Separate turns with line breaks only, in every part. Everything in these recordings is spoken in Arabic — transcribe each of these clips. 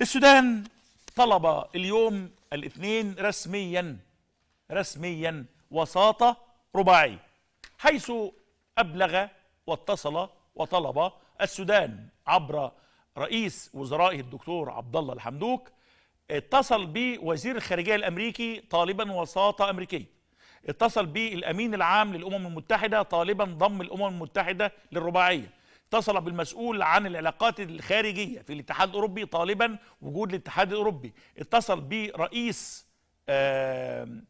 السودان طلب اليوم الاثنين رسميا رسميا وساطة رباعي حيث أبلغ واتصل وطلب السودان عبر رئيس وزرائه الدكتور عبد الله الحمدوك اتصل بوزير الخارجية الأمريكي طالبا وساطة أمريكية اتصل بالامين العام للامم المتحده طالبا ضم الامم المتحده للرباعيه اتصل بالمسؤول عن العلاقات الخارجية في الاتحاد الأوروبي طالبا وجود الاتحاد الأوروبي اتصل برئيس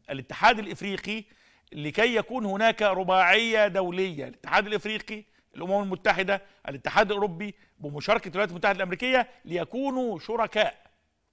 الاتحاد الإفريقي لكي يكون هناك رباعية دولية الاتحاد الإفريقي الأمم المتحدة الاتحاد الأوروبي بمشاركة الولايات المتحدة الأمريكية ليكونوا شركاء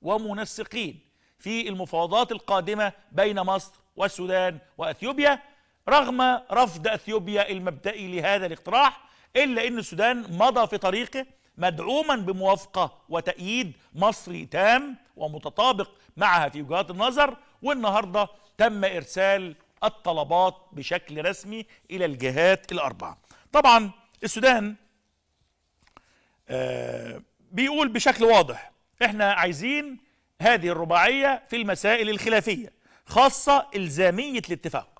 ومنسقين في المفاوضات القادمة بين مصر والسودان وأثيوبيا رغم رفض أثيوبيا المبدئي لهذا الاقتراح إلا أن السودان مضى في طريقه مدعوما بموافقة وتأييد مصري تام ومتطابق معها في وجهات النظر والنهاردة تم إرسال الطلبات بشكل رسمي إلى الجهات الأربعة طبعا السودان آه، بيقول بشكل واضح احنا عايزين هذه الرباعية في المسائل الخلافية خاصة إلزامية الاتفاق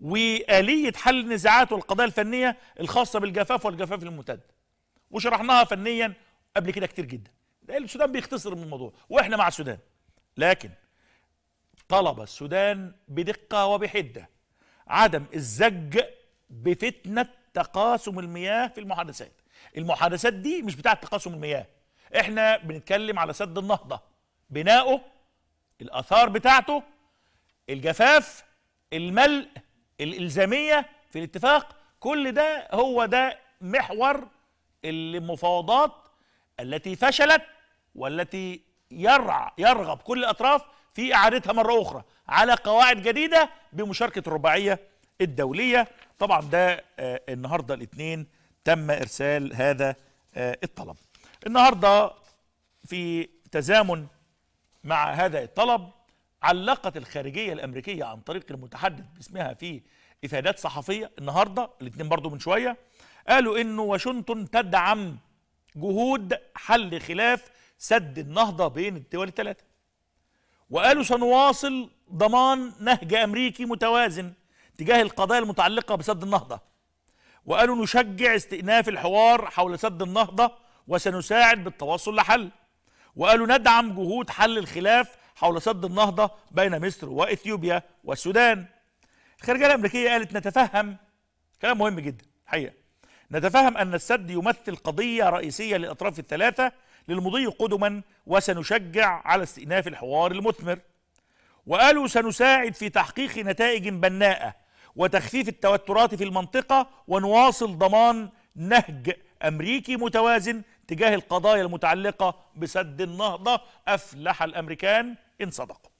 وآلية حل النزاعات والقضايا الفنية الخاصة بالجفاف والجفاف الممتد وشرحناها فنيا قبل كده كتير جدا السودان بيختصر من الموضوع واحنا مع السودان لكن طلب السودان بدقة وبحدة عدم الزج بفتنة تقاسم المياه في المحادثات المحادثات دي مش بتاعة تقاسم المياه احنا بنتكلم على سد النهضة بناؤه الآثار بتاعته الجفاف الملء الالزاميه في الاتفاق كل ده هو ده محور المفاوضات التي فشلت والتي يرع يرغب كل الاطراف في اعادتها مره اخرى على قواعد جديده بمشاركه الرباعيه الدوليه طبعا ده آه، النهارده الاثنين تم ارسال هذا آه، الطلب النهارده في تزامن مع هذا الطلب علقت الخارجيه الامريكيه عن طريق المتحدث باسمها في افادات صحفيه النهارده الاثنين برضو من شويه قالوا انه واشنطن تدعم جهود حل خلاف سد النهضه بين الدول الثلاثه وقالوا سنواصل ضمان نهج امريكي متوازن تجاه القضايا المتعلقه بسد النهضه وقالوا نشجع استئناف الحوار حول سد النهضه وسنساعد بالتوصل لحل وقالوا ندعم جهود حل الخلاف حول سد النهضة بين مصر وإثيوبيا والسودان الخارجية الأمريكية قالت نتفهم كلام مهم جدا الحقيقة نتفهم أن السد يمثل قضية رئيسية للأطراف الثلاثة للمضي قدما وسنشجع على استئناف الحوار المثمر وقالوا سنساعد في تحقيق نتائج بناءة وتخفيف التوترات في المنطقة ونواصل ضمان نهج أمريكي متوازن تجاه القضايا المتعلقة بسد النهضة أفلح الأمريكان إن صدقوا